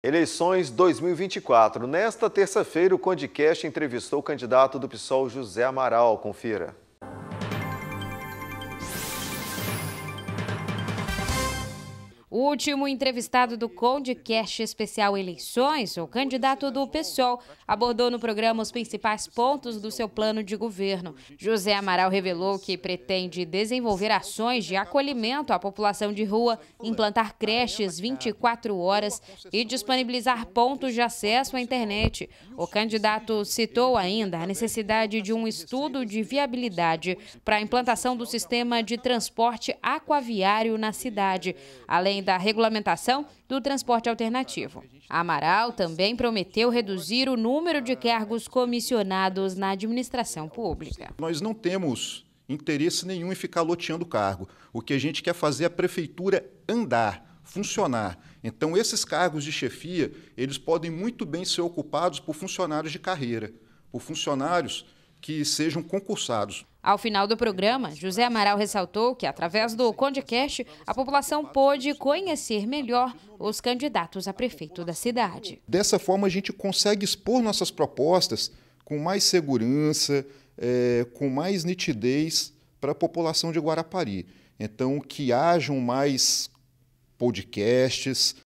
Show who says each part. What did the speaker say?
Speaker 1: Eleições 2024. Nesta terça-feira, o Condicast entrevistou o candidato do PSOL, José Amaral. Confira.
Speaker 2: O último entrevistado do Condecast Especial Eleições, o candidato do PSOL, abordou no programa os principais pontos do seu plano de governo. José Amaral revelou que pretende desenvolver ações de acolhimento à população de rua, implantar creches 24 horas e disponibilizar pontos de acesso à internet. O candidato citou ainda a necessidade de um estudo de viabilidade para a implantação do sistema de transporte aquaviário na cidade, além da regulamentação do transporte alternativo. A Amaral também prometeu reduzir o número de cargos comissionados na administração pública.
Speaker 3: Nós não temos interesse nenhum em ficar loteando cargo. O que a gente quer fazer é a prefeitura andar, funcionar. Então, esses cargos de chefia, eles podem muito bem ser ocupados por funcionários de carreira, por funcionários que sejam concursados.
Speaker 2: Ao final do programa, José Amaral ressaltou que, através do Condecast, a população pôde conhecer melhor os candidatos a prefeito da cidade.
Speaker 3: Dessa forma, a gente consegue expor nossas propostas com mais segurança, é, com mais nitidez para a população de Guarapari. Então, que hajam mais podcasts,